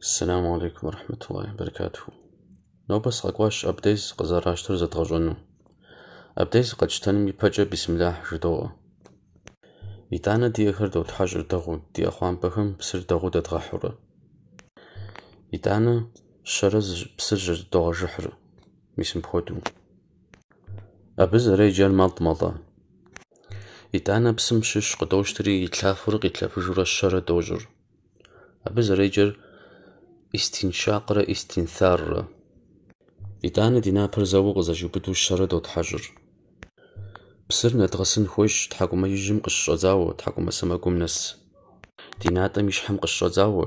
السلام عليكم ورحمة الله وبرکاته نوبس قزاراش ابدیز قزاراشتر زدغژنو ابدیز قچتنمی بجا بسم الله جدوه итана диэхэр بسر дэгъуу ди ӏэхъуамбэхэм псыр شرز بسر итӏанэ щэрэ псыр зэрыдогъэжыхьыр мисым أبز абы зэрэ مالت малӏ мэлӏэ بسم شش щыщ къыдощтри и лъафэурэ къитлъэфыжурэ щэрэ дощӏыр абы зэрэ иджар استنشاق را استنثار را إدانة دينا برزاو قزاجو بدو الشر دوت حجر بسرنا تغسن خوش تحكو ما يجم قشرزاو تحكو ما سما قوم نس دينا تميش حم قشرزاو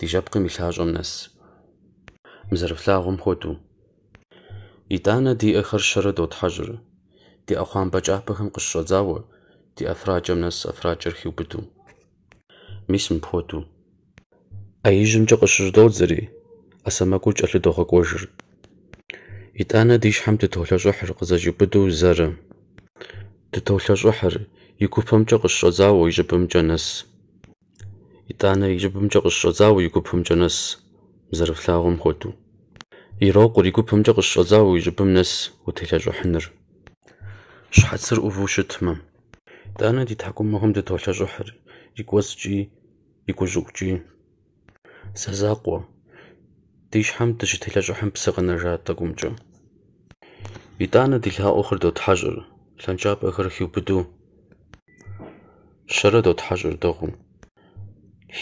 دي جابقي ملهاجم نس مزرف لاغم خودو إدانة دي آخر شر دوت حجر دي أخوان بجاه بهم قشرزاو دي أفراجم نس أفراجر خيو بدو ميسم بودو аижимжи къыщыщӏдор зыри ӏэсэмэкӏуу кӏэлъу дохъэкӏуэжырт. ИтӀанэ ди щхьэм дытолъэщӏыхьыр къызэкӏубыдэу зэрэ. Дытолъэщӏыхьыр и гупэмкӏэ къыщщӏэдзауэ и жьыбымкӏэ нэс. ИтӀанэ и жьыбымкӏэ къыщщӏэдзауэ и гупэмкӏэ нэс, зэрыфлъагъум хуэдэу. Ирокъур и гупэмкӏэ къыщщӏэдзауэ и жьыбым нэс утелъэщӏыхьыныр. Щхьэцыр ӏуву щытмэ. ИтӀанэ ди тхьэкӏумэхэм дытолъэщӏыхьыр и кӏуэцӏкӏи и гужьыӏукӏи سزاقوا ديش حم تجي تلاجو حم بسغن الرجاة تقومجا يتانا ديلها أخر دوت حجر لنجاب أخر خيو بدو شرد دوت حجر دوغو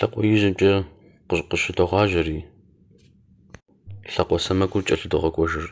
لقو يجنجا قشقش دوغاجري لقو سمكو جل دوغاجر